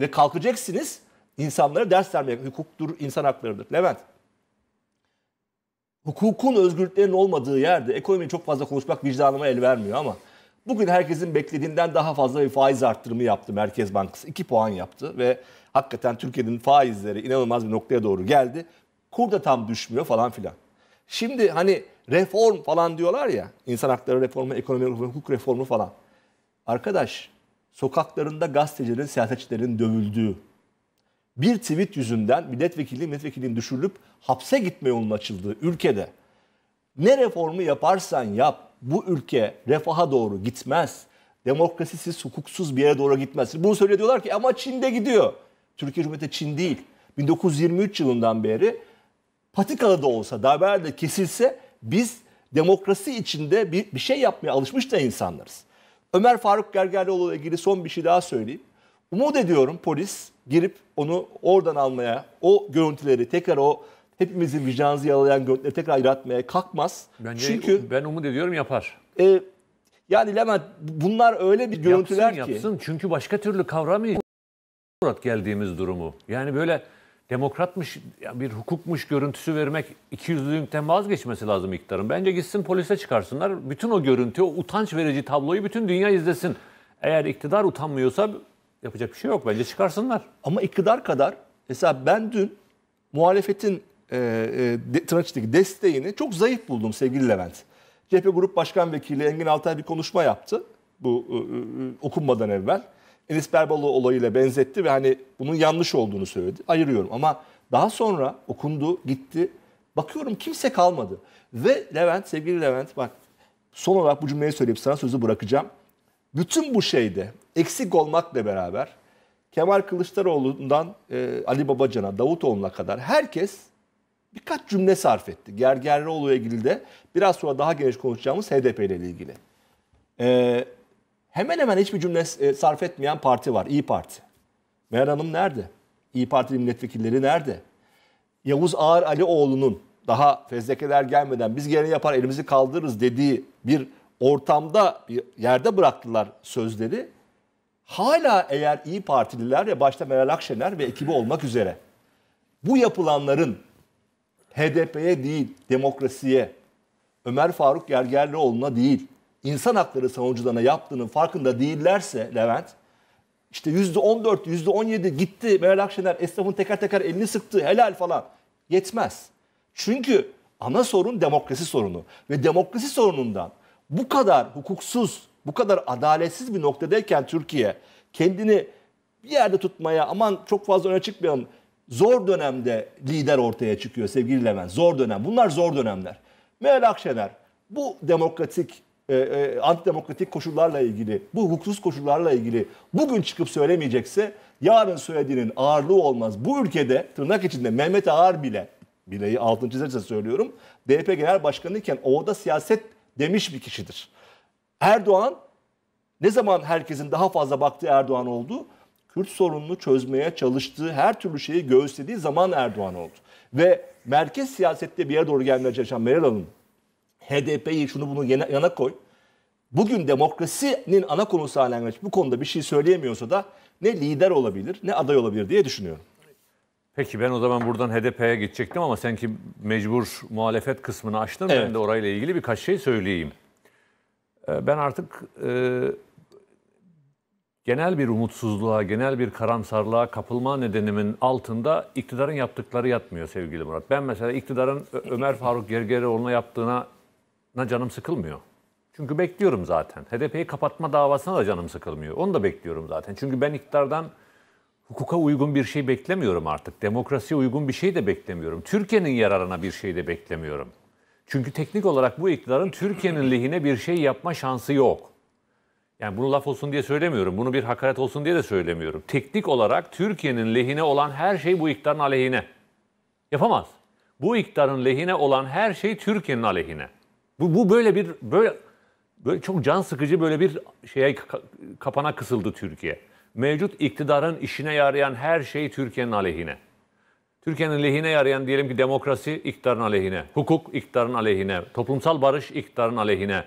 Ve kalkacaksınız insanlara ders vermeye. Hukuktur, insan haklarıdır. Levent. Hukukun özgürlüklerin olmadığı yerde ekonomiyi çok fazla konuşmak vicdanıma el vermiyor ama bugün herkesin beklediğinden daha fazla bir faiz arttırımı yaptı Merkez Bankası. 2 puan yaptı ve hakikaten Türkiye'nin faizleri inanılmaz bir noktaya doğru geldi. Kur da tam düşmüyor falan filan. Şimdi hani reform falan diyorlar ya insan hakları reformu, ekonomi reformu, hukuk reformu falan. Arkadaş sokaklarında gazetecilerin, siyasetçilerin dövüldüğü, bir tweet yüzünden milletvekili milletvekilinin düşürülüp hapse gitme yolunun açıldığı ülkede ne reformu yaparsan yap bu ülke refaha doğru gitmez. Demokrasisiz, hukuksuz bir yere doğru gitmez. Bunu söylüyor ki ama Çin'de gidiyor. Türkiye Cumhuriyeti Çin değil. 1923 yılından beri patikalı da olsa, darbeler de kesilse biz demokrasi içinde bir, bir şey yapmaya alışmış da insanlarız. Ömer Faruk Gergerlioğlu ile ilgili son bir şey daha söyleyeyim. Umut ediyorum polis girip onu oradan almaya, o görüntüleri tekrar o hepimizin vicdanınızı yalayan görüntüleri tekrar yaratmaya kalkmaz. Bence Çünkü ben umut ediyorum yapar. E, yani Levent bunlar öyle bir görüntüler yapsın, ki. Yapsın çünkü başka türlü kavramıyor. Murat geldiğimiz durumu. Yani böyle demokratmış, yani bir hukukmuş görüntüsü vermek ikiyüzlülükten vazgeçmesi lazım iktidarın. Bence gitsin polise çıkarsınlar. Bütün o görüntü, o utanç verici tabloyu bütün dünya izlesin. Eğer iktidar utanmıyorsa yapacak bir şey yok. Bence çıkarsınlar. Ama iktidar kadar mesela ben dün muhalefetin e, e, desteğini çok zayıf buldum sevgili Levent. CHP Grup Başkan Vekili Engin Altay bir konuşma yaptı bu e, e, e okunmadan evvel. Enis Berbalo olayıyla benzetti ve hani bunun yanlış olduğunu söyledi. Ayırıyorum ama daha sonra okundu, gitti. Bakıyorum kimse kalmadı. Ve Levent, sevgili Levent bak son olarak bu cümleyi söyleyip sana sözü bırakacağım. Bütün bu şeyde eksik olmakla beraber Kemal Kılıçdaroğlu'ndan e, Ali Babacan'a, Davutoğlu'na kadar herkes birkaç cümle sarf etti. Gergerlioğlu'ya ilgili de biraz sonra daha geniş konuşacağımız HDP ile ilgili. Ee, hemen hemen hiçbir cümle e, sarf etmeyen parti var. İyi Parti. Meral Hanım nerede? İyi Parti milletvekilleri nerede? Yavuz Ağar Alioğlu'nun daha fezlekeler gelmeden biz geleni yapar elimizi kaldırırız dediği bir ortamda bir yerde bıraktılar sözleri. Hala eğer İyi Partililer ya başta Meral Akşener ve ekibi olmak üzere bu yapılanların HDP'ye değil demokrasiye, Ömer Faruk Gergerlioğlu'na değil, insan hakları savunucularına yaptığının farkında değillerse Levent işte yüzde yüzde on dört, on yedi gitti Meral Akşener esnafın teker teker elini sıktı helal falan yetmez. Çünkü ana sorun demokrasi sorunu ve demokrasi sorunundan bu kadar hukuksuz, bu kadar adaletsiz bir noktadayken Türkiye kendini bir yerde tutmaya aman çok fazla öne çıkmayalım. Zor dönemde lider ortaya çıkıyor sevgili Levent. Zor dönem. Bunlar zor dönemler. Meral Akşener bu demokratik e, e, antidemokratik koşullarla ilgili, bu hukuksuz koşullarla ilgili bugün çıkıp söylemeyecekse yarın söylediğinin ağırlığı olmaz. Bu ülkede tırnak içinde Mehmet Ağar bile, bileyi altın çizerse söylüyorum, DP Genel Başkanı iken orada siyaset demiş bir kişidir. Erdoğan ne zaman herkesin daha fazla baktığı Erdoğan oldu? Kürt sorununu çözmeye çalıştığı her türlü şeyi göğüslediği zaman Erdoğan oldu. Ve merkez siyasette bir yere doğru gelmeye çalışan Meral Hanım HDP'yi şunu bunu yana, koy. Bugün demokrasinin ana konusu haline gelmiş bu konuda bir şey söyleyemiyorsa da ne lider olabilir ne aday olabilir diye düşünüyorum. Peki ben o zaman buradan HDP'ye gidecektim ama sen ki mecbur muhalefet kısmını açtın. Evet. Ben de orayla ilgili birkaç şey söyleyeyim. Ee, ben artık e, genel bir umutsuzluğa, genel bir karamsarlığa kapılma nedenimin altında iktidarın yaptıkları yatmıyor sevgili Murat. Ben mesela iktidarın Ömer Faruk Gergeroğlu'na yaptığına Na canım sıkılmıyor. Çünkü bekliyorum zaten. HDP'yi kapatma davasına da canım sıkılmıyor. Onu da bekliyorum zaten. Çünkü ben iktidardan hukuka uygun bir şey beklemiyorum artık. Demokrasiye uygun bir şey de beklemiyorum. Türkiye'nin yararına bir şey de beklemiyorum. Çünkü teknik olarak bu iktidarın Türkiye'nin lehine bir şey yapma şansı yok. Yani bunu laf olsun diye söylemiyorum. Bunu bir hakaret olsun diye de söylemiyorum. Teknik olarak Türkiye'nin lehine olan her şey bu iktidarın aleyhine. Yapamaz. Bu iktidarın lehine olan her şey Türkiye'nin aleyhine. Bu, bu böyle bir böyle böyle çok can sıkıcı böyle bir şeye kapana kısıldı Türkiye. Mevcut iktidarın işine yarayan her şey Türkiye'nin aleyhine. Türkiye'nin lehine yarayan diyelim ki demokrasi iktidarın aleyhine, hukuk iktidarın aleyhine, toplumsal barış iktidarın aleyhine,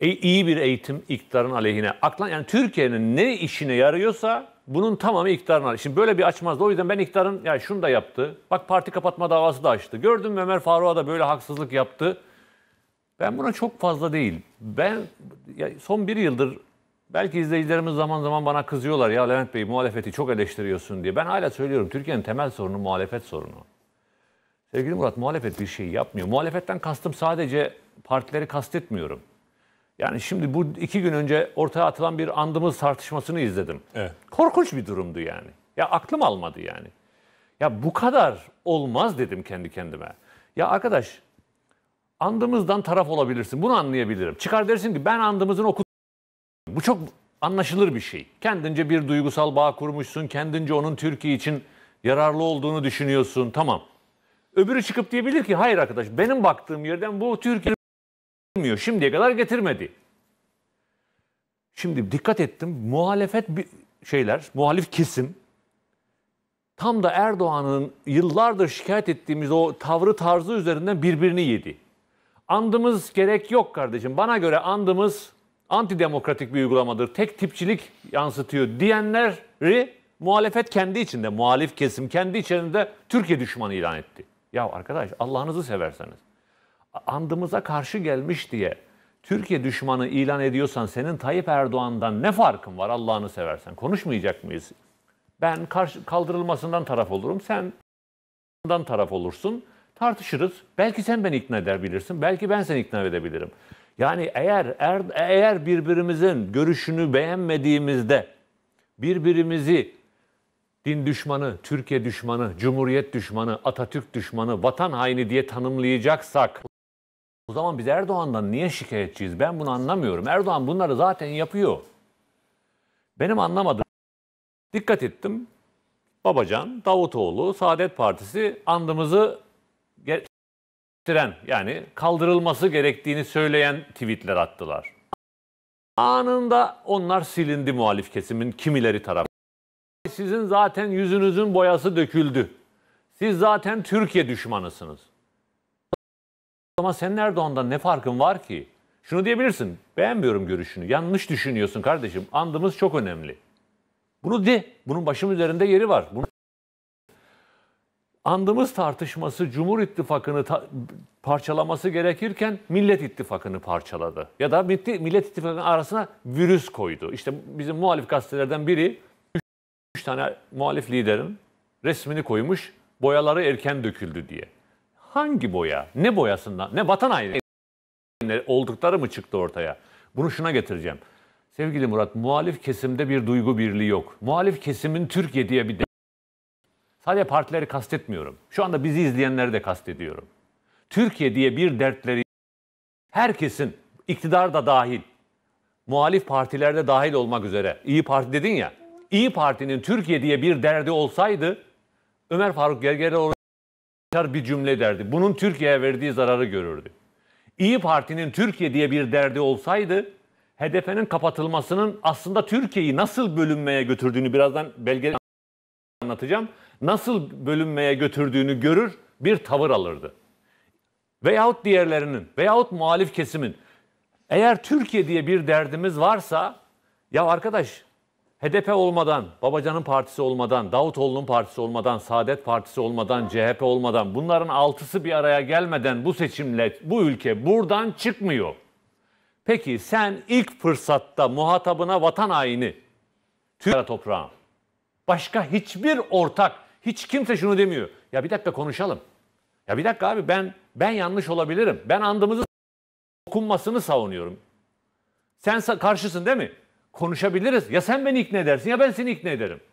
e, iyi bir eğitim iktidarın aleyhine. Aklan yani Türkiye'nin ne işine yarıyorsa bunun tamamı iktidarın aleyhine. Şimdi böyle bir açmazdı. O yüzden ben iktidarın ya yani şunu da yaptı. Bak parti kapatma davası da açtı. Gördün mü Ömer Faruk'a da böyle haksızlık yaptı. Ben buna çok fazla değil. Ben ya son bir yıldır belki izleyicilerimiz zaman zaman bana kızıyorlar ya Levent Bey muhalefeti çok eleştiriyorsun diye. Ben hala söylüyorum Türkiye'nin temel sorunu muhalefet sorunu. Sevgili Murat muhalefet bir şey yapmıyor. Muhalefetten kastım sadece partileri kastetmiyorum. Yani şimdi bu iki gün önce ortaya atılan bir andımız tartışmasını izledim. Evet. Korkunç bir durumdu yani. Ya aklım almadı yani. Ya bu kadar olmaz dedim kendi kendime. Ya arkadaş andımızdan taraf olabilirsin. Bunu anlayabilirim. Çıkar dersin ki ben andımızın okut. Bu çok anlaşılır bir şey. Kendince bir duygusal bağ kurmuşsun. Kendince onun Türkiye için yararlı olduğunu düşünüyorsun. Tamam. Öbürü çıkıp diyebilir ki hayır arkadaş benim baktığım yerden bu Türkiye getirmiyor. Şimdiye kadar getirmedi. Şimdi dikkat ettim. Muhalefet bir şeyler, muhalif kesim tam da Erdoğan'ın yıllardır şikayet ettiğimiz o tavrı tarzı üzerinden birbirini yedi andımız gerek yok kardeşim. Bana göre andımız antidemokratik bir uygulamadır. Tek tipçilik yansıtıyor diyenleri muhalefet kendi içinde, muhalif kesim kendi içerisinde Türkiye düşmanı ilan etti. Ya arkadaş Allah'ınızı severseniz andımıza karşı gelmiş diye Türkiye düşmanı ilan ediyorsan senin Tayyip Erdoğan'dan ne farkın var Allah'ını seversen? Konuşmayacak mıyız? Ben karşı kaldırılmasından taraf olurum. Sen taraf olursun. Tartışırız. Belki sen beni ikna edebilirsin. Belki ben seni ikna edebilirim. Yani eğer er, eğer birbirimizin görüşünü beğenmediğimizde birbirimizi din düşmanı, Türkiye düşmanı, cumhuriyet düşmanı, Atatürk düşmanı, vatan haini diye tanımlayacaksak o zaman biz Erdoğan'dan niye şikayetçiyiz? Ben bunu anlamıyorum. Erdoğan bunları zaten yapıyor. Benim anlamadım. Dikkat ettim. Babacan, Davutoğlu, Saadet Partisi andımızı getiren yani kaldırılması gerektiğini söyleyen tweetler attılar. Anında onlar silindi muhalif kesimin kimileri tarafı. Sizin zaten yüzünüzün boyası döküldü. Siz zaten Türkiye düşmanısınız. Ama sen Erdoğan'dan ne farkın var ki? Şunu diyebilirsin. Beğenmiyorum görüşünü. Yanlış düşünüyorsun kardeşim. Andımız çok önemli. Bunu de. Bunun başım üzerinde yeri var. Bunu andımız tartışması Cumhur İttifakı'nı ta- parçalaması gerekirken Millet İttifakı'nı parçaladı. Ya da Millet İttifakı'nın arasına virüs koydu. İşte bizim muhalif gazetelerden biri 3 tane muhalif liderin resmini koymuş. Boyaları erken döküldü diye. Hangi boya? Ne boyasından? Ne vatan haini oldukları mı çıktı ortaya? Bunu şuna getireceğim. Sevgili Murat, muhalif kesimde bir duygu birliği yok. Muhalif kesimin Türkiye diye bir Sadece partileri kastetmiyorum. Şu anda bizi izleyenleri de kastediyorum. Türkiye diye bir dertleri herkesin, iktidar da dahil, muhalif partilerde dahil olmak üzere. İyi Parti dedin ya. İyi Parti'nin Türkiye diye bir derdi olsaydı Ömer Faruk Gergeroğlu bir cümle derdi. Bunun Türkiye'ye verdiği zararı görürdü. İyi Parti'nin Türkiye diye bir derdi olsaydı HDP'nin kapatılmasının aslında Türkiye'yi nasıl bölünmeye götürdüğünü birazdan belge anlatacağım nasıl bölünmeye götürdüğünü görür, bir tavır alırdı. Veyahut diğerlerinin, veyahut muhalif kesimin. Eğer Türkiye diye bir derdimiz varsa, ya arkadaş HDP olmadan, Babacan'ın partisi olmadan, Davutoğlu'nun partisi olmadan, Saadet Partisi olmadan, CHP olmadan bunların altısı bir araya gelmeden bu seçimle bu ülke buradan çıkmıyor. Peki sen ilk fırsatta muhatabına vatan haini, Türk toprağın, başka hiçbir ortak hiç kimse şunu demiyor. Ya bir dakika konuşalım. Ya bir dakika abi ben ben yanlış olabilirim. Ben andımızı okunmasını savunuyorum. Sen karşısın değil mi? Konuşabiliriz. Ya sen beni ikna edersin ya ben seni ikna ederim.